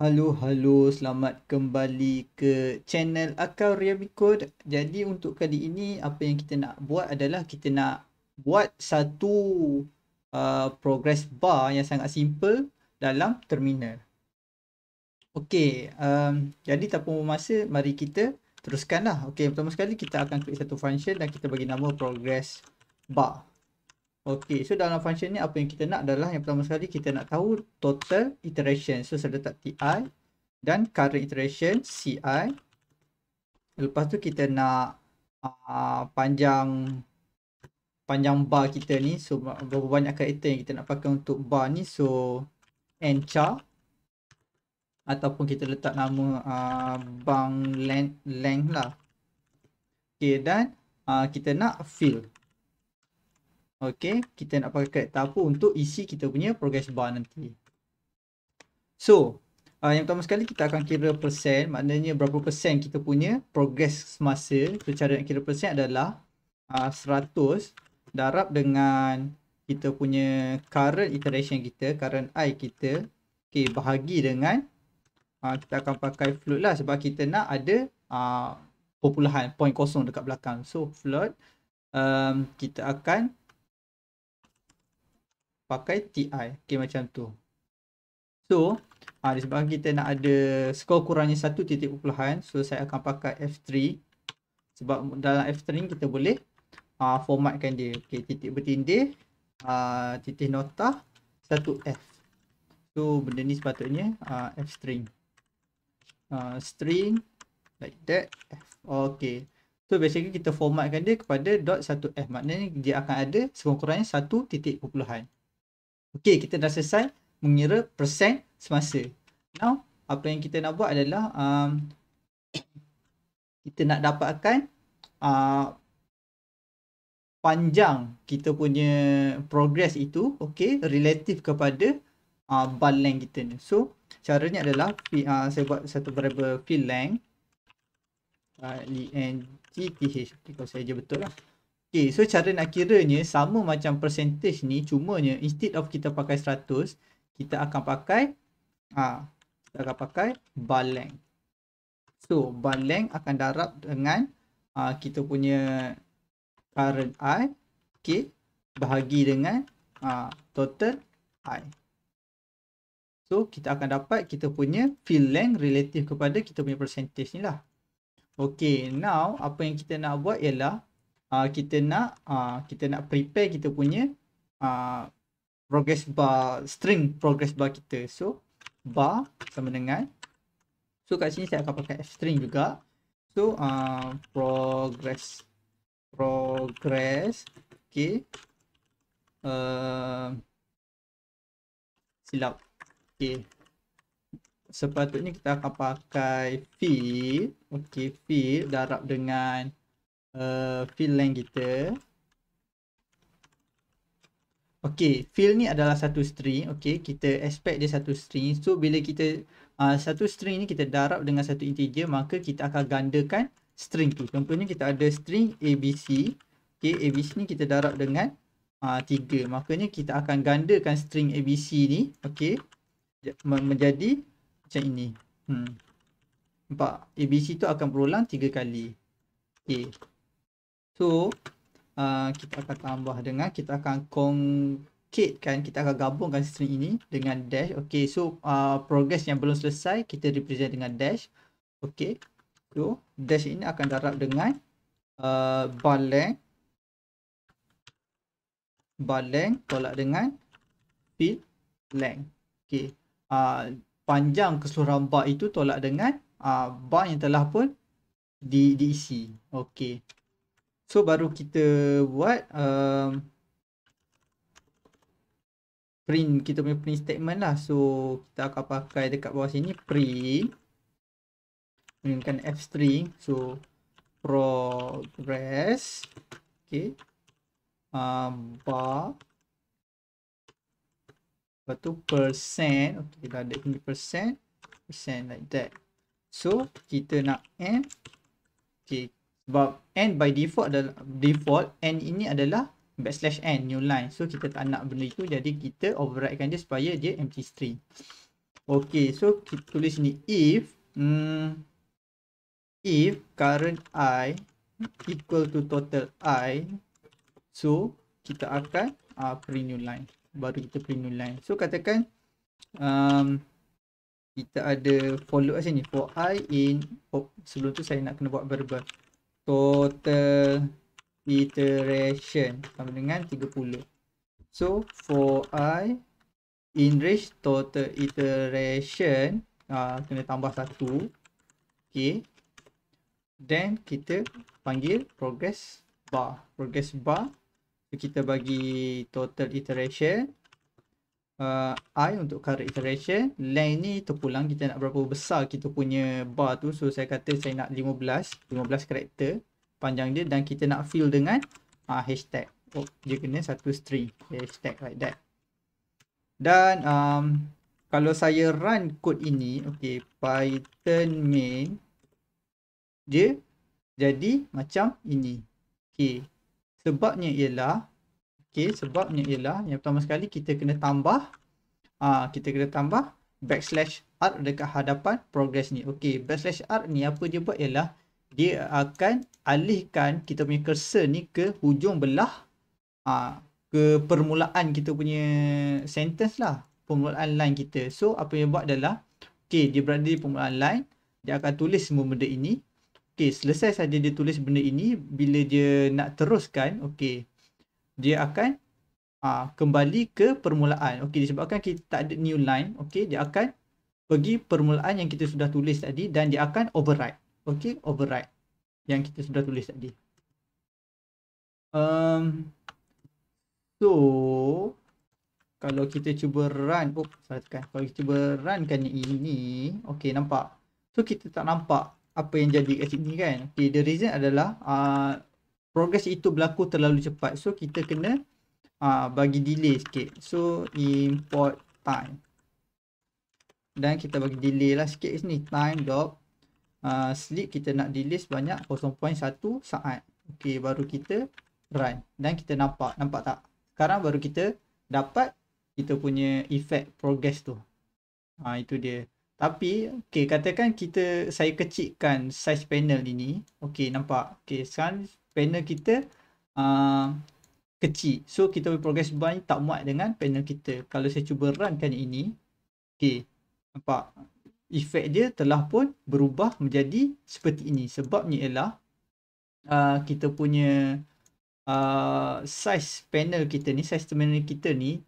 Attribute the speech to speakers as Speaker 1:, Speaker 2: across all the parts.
Speaker 1: Halo halo selamat kembali ke channel Akal Riamikod Jadi untuk kali ini apa yang kita nak buat adalah kita nak buat satu uh, progress bar yang sangat simple dalam terminal Okey, um, jadi tak pun masa mari kita teruskanlah. Okey, pertama sekali kita akan create satu function dan kita bagi nama progress bar. Okey, so dalam function ni apa yang kita nak adalah yang pertama sekali kita nak tahu total iteration. So saya letak ti dan current iteration ci. Lepas tu kita nak uh, panjang panjang bar kita ni. So berapa banyak karakter yang kita nak pakai untuk bar ni. So n char ataupun kita letak nama uh, ah, bang length, length lah. Okay, dan uh, kita nak fill. Okay, kita nak pakai character apa untuk isi kita punya progress bar nanti. So, uh, yang pertama sekali kita akan kira persen, maknanya berapa persen kita punya progress semasa. So, cara nak kira persen adalah uh, 100 darab dengan kita punya current iteration kita, current i kita. Okay, bahagi dengan uh, kita akan pakai float lah sebab kita nak ada uh, perpuluhan, point kosong dekat belakang. So, float um, kita akan pakai TI. Okay macam tu. So ha, disebabkan kita nak ada skor kurangnya satu titik perpuluhan. So saya akan pakai F3. Sebab dalam F3 ni kita boleh ha, formatkan dia. Okay titik bertindih. Ha, titik nota. Satu F. So benda ni sepatutnya ha, F string. Ha, string like that F. Okay. So biasanya kita formatkan dia kepada dot satu F. Maknanya dia akan ada sekurang-kurangnya satu titik perpuluhan. Okey, kita dah selesai mengira persen semasa. Now, apa yang kita nak buat adalah um, kita nak dapatkan uh, panjang kita punya progress itu, okey, relatif kepada uh, band length kita ni. So, caranya adalah uh, saya buat satu variable fill length uh, length gth, kalau saya je betul lah. Okay, so cara nak kiranya sama macam percentage ni cuma ni instead of kita pakai 100 kita akan pakai ah kita akan pakai bar length. So bar length akan darab dengan ah kita punya current i okay bahagi dengan ah total i. So kita akan dapat kita punya fill length relative kepada kita punya percentage ni lah. Okay, now apa yang kita nak buat ialah uh, kita nak uh, kita nak prepare kita punya uh, progress bar string progress bar kita so bar sama dengan so kat sini saya akan pakai f string juga so uh, progress progress okay uh, silap okay sepatutnya kita akan pakai fill ok fill darab dengan Eh, fill line kita Okay, fill ni adalah satu string Okay, kita expect dia satu string So, bila kita uh, Satu string ni kita darab dengan satu integer Maka kita akan gandakan string tu Contohnya kita ada string ABC Okay, ABC ni kita darab dengan ah, Tiga, uh, makanya kita akan gandakan string ABC ni Okay Menjadi macam ini hmm. Nampak, ABC tu akan berulang tiga kali Okay So uh, kita akan tambah dengan kita akan concat kan kita akan gabungkan string ini dengan dash. Okay so uh, progress yang belum selesai kita represent dengan dash. Okay so dash ini akan darab dengan uh, baleng baleng tolak dengan fill length. Okay uh, panjang keseluruhan bar itu tolak dengan uh, bar yang telah pun di diisi. Okay. So baru kita buat um, print kita punya print statement lah. So kita akan pakai dekat bawah sini print menggunakan f string. So progress okay um, bar lepas tu percent okay, kita ada ini percent percent like that so kita nak end okay sebab n by default adalah default n ini adalah backslash n new line so kita tak nak benda itu jadi kita override kan dia supaya dia empty string Okay, so kita tulis ni if mm, if current i equal to total i so kita akan uh, print new line baru kita print new line so katakan um, kita ada for loop sini for i in oh, sebelum tu saya nak kena buat variable total iteration sama dengan 30 so for i in range total iteration uh, kena tambah satu okay then kita panggil progress bar progress bar kita bagi total iteration uh, I untuk current iteration Length ni terpulang kita nak berapa besar kita punya bar tu So saya kata saya nak 15 15 karakter panjang dia Dan kita nak fill dengan uh, hashtag Oh dia kena satu string Hashtag like that Dan um, kalau saya run kod ini Okay python main Dia jadi macam ini Okay sebabnya ialah Okay, sebabnya ialah yang pertama sekali kita kena tambah uh, kita kena tambah backslash r dekat hadapan progress ni. Okay, backslash r ni apa dia buat ialah dia akan alihkan kita punya cursor ni ke hujung belah uh, ke permulaan kita punya sentence lah. Permulaan line kita. So, apa yang buat adalah okay, dia berada di permulaan line dia akan tulis semua benda ini. Okey, selesai saja dia tulis benda ini bila dia nak teruskan. okey dia akan uh, kembali ke permulaan. Okey disebabkan kita tak ada new line, okey dia akan pergi permulaan yang kita sudah tulis tadi dan dia akan override. Okey, override yang kita sudah tulis tadi. Um, so kalau kita cuba run, oh salah tekan. Kalau kita cuba run kan ini, okey nampak. So kita tak nampak apa yang jadi kat sini kan. Okey, the reason adalah uh, progress itu berlaku terlalu cepat so kita kena uh, bagi delay sikit so import time dan kita bagi delay lah sikit sini time dot uh, ah, sleep kita nak delay sebanyak 0.1 saat ok baru kita run dan kita nampak nampak tak sekarang baru kita dapat kita punya effect progress tu ha, itu dia tapi ok katakan kita saya kecikkan size panel ini ok nampak ok sekarang panel kita uh, kecil. So kita punya progress bar tak muat dengan panel kita. Kalau saya cuba runkan ini, okey. Nampak efek dia telah pun berubah menjadi seperti ini. Sebabnya ialah uh, kita punya uh, size panel kita ni, size terminal kita ni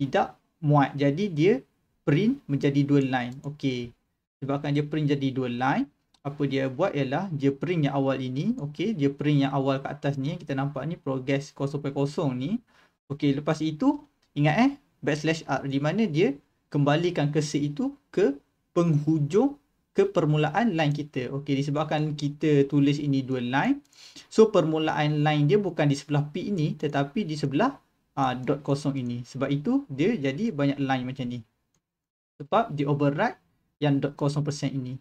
Speaker 1: tidak muat. Jadi dia print menjadi dua line. Okey. Sebabkan dia print jadi dua line apa dia buat ialah dia print yang awal ini okey dia print yang awal kat atas ni kita nampak ni progress 0.0 ni okey lepas itu ingat eh backslash r di mana dia kembalikan cursor itu ke penghujung ke permulaan line kita okey disebabkan kita tulis ini dua line so permulaan line dia bukan di sebelah p ini tetapi di sebelah uh, dot kosong ini sebab itu dia jadi banyak line macam ni sebab di override yang dot kosong persen ini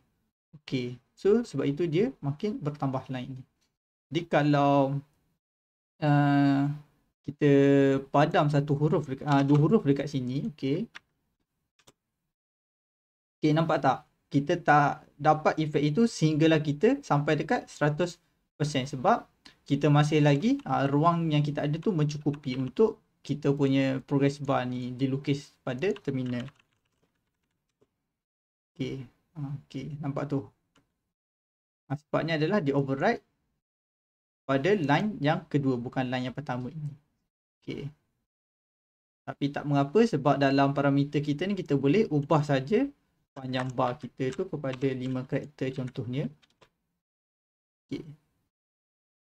Speaker 1: Okey, So sebab itu dia makin bertambah naik Jadi kalau uh, kita padam satu huruf uh, dua huruf dekat sini, okay? Okay nampak tak? Kita tak dapat efek itu sehinggalah kita sampai dekat 100% sebab kita masih lagi uh, ruang yang kita ada tu mencukupi untuk kita punya progress bar ni dilukis pada terminal. Okay, ah, okay nampak tu. Ha, sebabnya adalah di override pada line yang kedua bukan line yang pertama ini. Okey. Tapi tak mengapa sebab dalam parameter kita ni kita boleh ubah saja panjang bar kita tu kepada 5 karakter contohnya. Okey.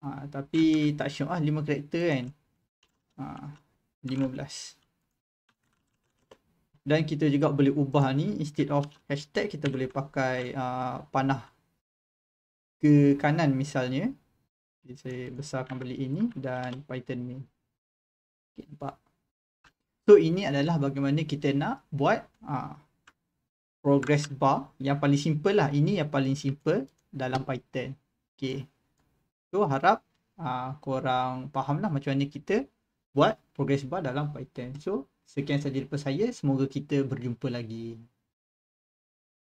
Speaker 1: Ha, tapi tak syok lah 5 karakter kan. Ha, 15. Dan kita juga boleh ubah ni instead of hashtag kita boleh pakai uh, panah ke kanan misalnya okay, saya besarkan balik ini dan python main okay, nampak so ini adalah bagaimana kita nak buat uh, progress bar yang paling simple lah ini yang paling simple dalam python okay. so harap uh, korang faham lah macam mana kita buat progress bar dalam python so sekian sahaja daripada saya semoga kita berjumpa lagi